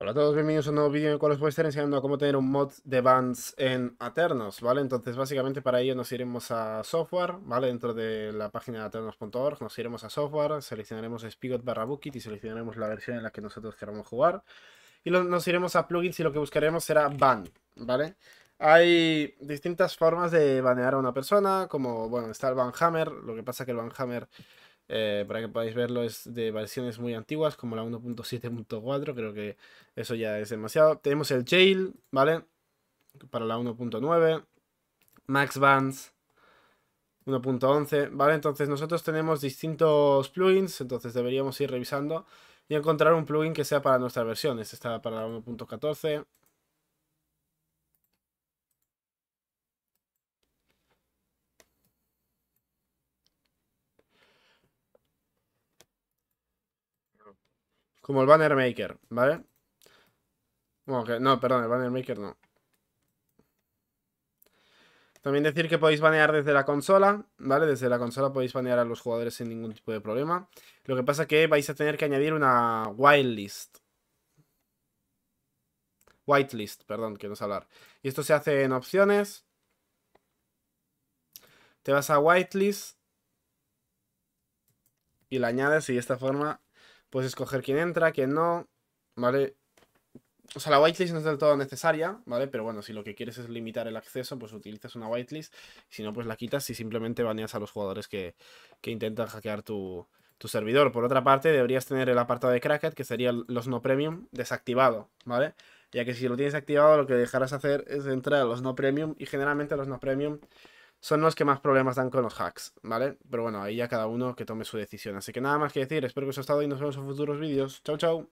Hola a todos, bienvenidos a un nuevo vídeo en el cual os voy a estar enseñando cómo tener un mod de bands en Aternos, ¿vale? Entonces básicamente para ello nos iremos a software, ¿vale? Dentro de la página de aternos.org nos iremos a software, seleccionaremos Spigot barra Bookit y seleccionaremos la versión en la que nosotros queramos jugar. Y nos iremos a plugins y lo que buscaremos será ban, ¿vale? Hay distintas formas de banear a una persona, como, bueno, está el banhammer, lo que pasa que el banhammer eh, para que podáis verlo es de versiones muy antiguas, como la 1.7.4, creo que eso ya es demasiado. Tenemos el Jail, ¿vale? Para la 1.9, Max Bands 1.11, ¿vale? Entonces nosotros tenemos distintos plugins, entonces deberíamos ir revisando y encontrar un plugin que sea para nuestras versiones. Está para la 1.14, Como el banner maker, ¿vale? Bueno, que, no, perdón, el banner maker no. También decir que podéis banear desde la consola, ¿vale? Desde la consola podéis banear a los jugadores sin ningún tipo de problema. Lo que pasa que vais a tener que añadir una whitelist. Whitelist, perdón, que no sé hablar. Y esto se hace en opciones. Te vas a whitelist. Y la añades y de esta forma pues escoger quién entra, quién no, ¿vale? O sea, la whitelist no es del todo necesaria, ¿vale? Pero bueno, si lo que quieres es limitar el acceso, pues utilizas una whitelist. Si no, pues la quitas y simplemente baneas a los jugadores que, intentan hackear tu, servidor. Por otra parte, deberías tener el apartado de cracket, que sería los no premium, desactivado, ¿vale? Ya que si lo tienes activado, lo que dejarás hacer es entrar a los no premium y generalmente los no premium son los que más problemas dan con los hacks, ¿vale? Pero bueno, ahí ya cada uno que tome su decisión. Así que nada más que decir, espero que os haya estado y nos vemos en futuros vídeos. Chao, chao.